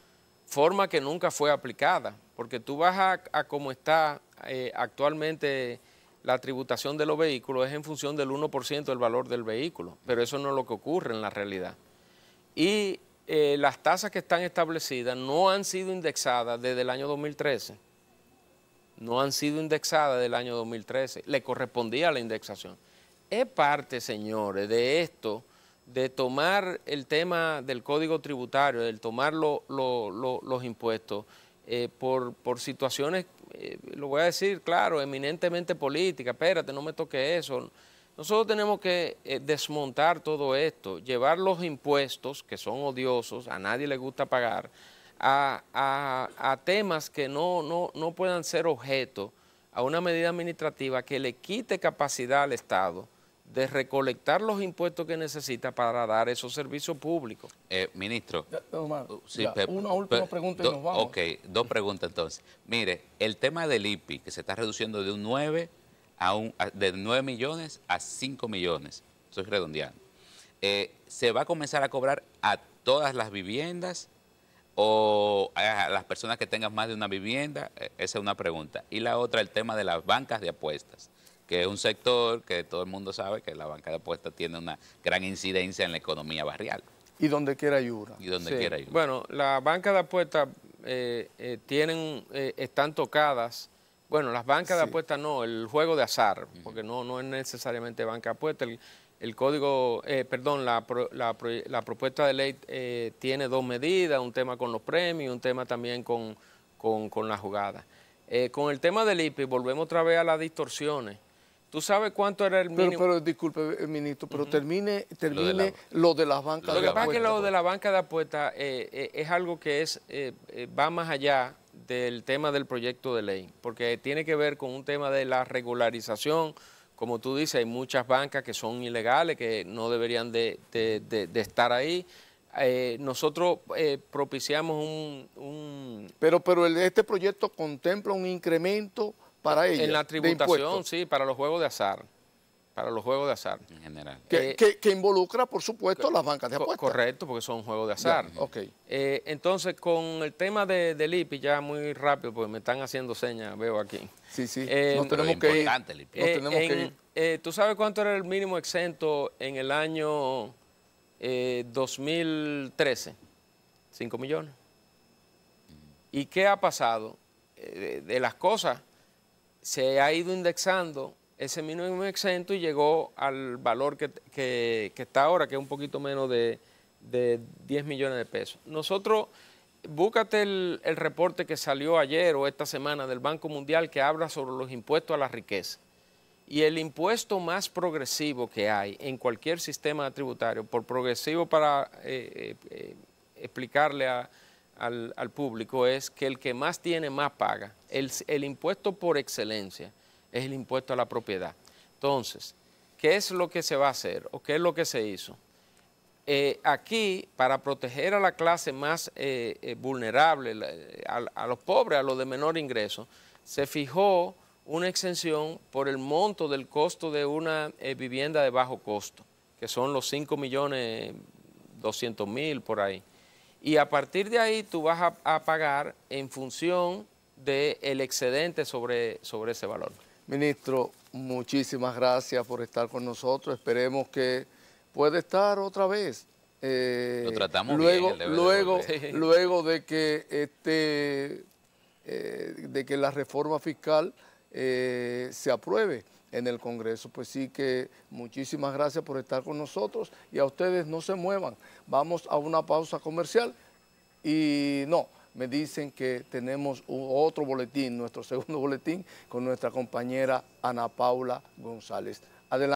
forma que nunca fue aplicada, porque tú vas a, a como está eh, actualmente la tributación de los vehículos es en función del 1% del valor del vehículo, pero eso no es lo que ocurre en la realidad. Y eh, las tasas que están establecidas no han sido indexadas desde el año 2013. No han sido indexadas desde el año 2013. Le correspondía la indexación es parte, señores, de esto, de tomar el tema del código tributario, de tomar los impuestos eh, por, situaciones, eh, lo voy a decir claro, eminentemente políticas, espérate, no me toque eso. Nosotros tenemos que eh, desmontar todo esto, llevar los impuestos, que son odiosos, a nadie le gusta pagar, a, a temas que no, no, no puedan ser objeto a una medida administrativa que le quite capacidad al Estado de recolectar los impuestos que necesita para dar esos servicios públicos. Eh, ministro, uh, una última pregunta y nos vamos. Ok, dos preguntas entonces. Mire, el tema del IPI, que se está reduciendo de un 9 a un, de 9 millones a 5 millones, estoy redondeando, eh, ¿se va a comenzar a cobrar a todas las viviendas o a las personas que tengan más de una vivienda? Eh, esa es una pregunta. Y la otra, el tema de las bancas de apuestas que es un sector que todo el mundo sabe que la banca de apuestas tiene una gran incidencia en la economía barrial. Y donde quiera ayuda. Y donde quiera Bueno, las bancas de apuestas eh, eh, tienen, eh, están tocadas, bueno, las bancas de apuestas no, el juego de azar, porque no, no es necesariamente banca de apuestas. El, código, perdón, la, la, propuesta de ley tiene dos medidas, un tema con los premios, un tema también con, con, con la jugada. con el tema del IPI, volvemos otra vez a las distorsiones. ¿Tú sabes cuánto era el mínimo? Pero, pero disculpe, eh, ministro, pero termine, termine lo de, las bancas de apuesta. Lo que pasa es que lo de la pues. banca de apuestas eh, eh, es algo que es va más allá del tema del proyecto de ley, porque tiene que ver con un tema de la regularización. Como tú dices, hay muchas bancas que son ilegales, que no deberían de, estar ahí. nosotros propiciamos un, Pero, pero este proyecto contempla un incremento en la tributación, sí, para los juegos de azar. Para los juegos de azar. En general. Que, eh, involucra, por supuesto, las bancas de apuestas. Correcto, porque son juegos de azar. Eh, entonces, con el tema de, del IPI, ya muy rápido, porque me están haciendo señas, veo aquí. Sí, sí, eh, nos tenemos que ir. Eh, ¿Tú sabes cuánto era el mínimo exento en el año 2013? 5 millones. ¿Y qué ha pasado? de las cosas se ha ido indexando ese mínimo exento y llegó al valor que, está ahora, que es un poquito menos de, 10 millones de pesos. Nosotros, búscate el, reporte que salió ayer o esta semana del Banco Mundial que habla sobre los impuestos a la riqueza. Y el impuesto más progresivo que hay en cualquier sistema tributario, por progresivo para eh, eh, eh, explicarle a, al, público es que el que más tiene más paga. El, impuesto por excelencia es el impuesto a la propiedad. Entonces, ¿qué es lo que se va a hacer o qué es lo que se hizo? Eh, aquí, para proteger a la clase más eh, eh, vulnerable, a, a, los pobres, a los de menor ingreso, se fijó una exención por el monto del costo de una vivienda de bajo costo, que son los 5 millones 200 mil por ahí. Y a partir de ahí tú vas a, pagar en función del excedente sobre, sobre ese valor. Ministro, muchísimas gracias por estar con nosotros. Esperemos que pueda estar otra vez. Eh, Lo tratamos luego, bien, luego, de luego de que este, eh, de que la reforma fiscal eh, se apruebe en el Congreso. Pues sí que muchísimas gracias por estar con nosotros y a ustedes no se muevan. Vamos a una pausa comercial y no, me dicen que tenemos otro boletín, nuestro segundo boletín, con nuestra compañera Ana Paula González. Adelante.